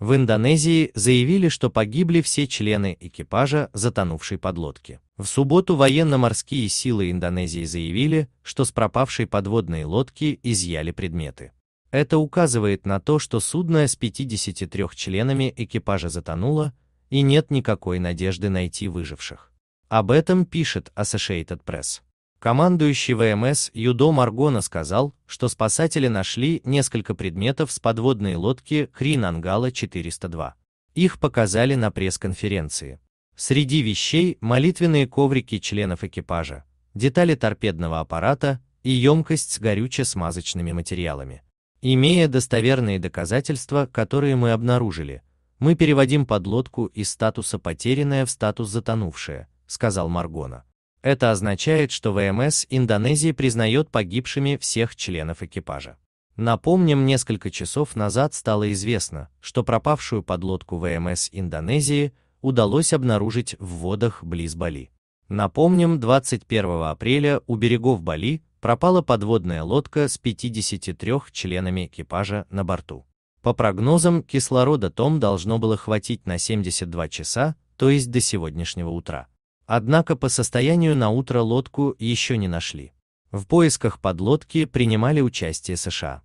В Индонезии заявили, что погибли все члены экипажа затонувшей подлодки. В субботу военно-морские силы Индонезии заявили, что с пропавшей подводной лодки изъяли предметы. Это указывает на то, что судно с 53 членами экипажа затонуло, и нет никакой надежды найти выживших. Об этом пишет Associated Press. Командующий ВМС Юдо Маргона сказал, что спасатели нашли несколько предметов с подводной лодки Кринангала-402. Их показали на пресс-конференции. Среди вещей молитвенные коврики членов экипажа, детали торпедного аппарата и емкость с горюче-смазочными материалами. Имея достоверные доказательства, которые мы обнаружили, мы переводим подлодку из статуса «потерянная» в статус «затонувшая», сказал Маргона. Это означает, что ВМС Индонезии признает погибшими всех членов экипажа. Напомним, несколько часов назад стало известно, что пропавшую подлодку ВМС Индонезии удалось обнаружить в водах близ Бали. Напомним, 21 апреля у берегов Бали пропала подводная лодка с 53 членами экипажа на борту. По прогнозам, кислорода Том должно было хватить на 72 часа, то есть до сегодняшнего утра. Однако по состоянию на утро лодку еще не нашли. В поисках подлодки принимали участие США.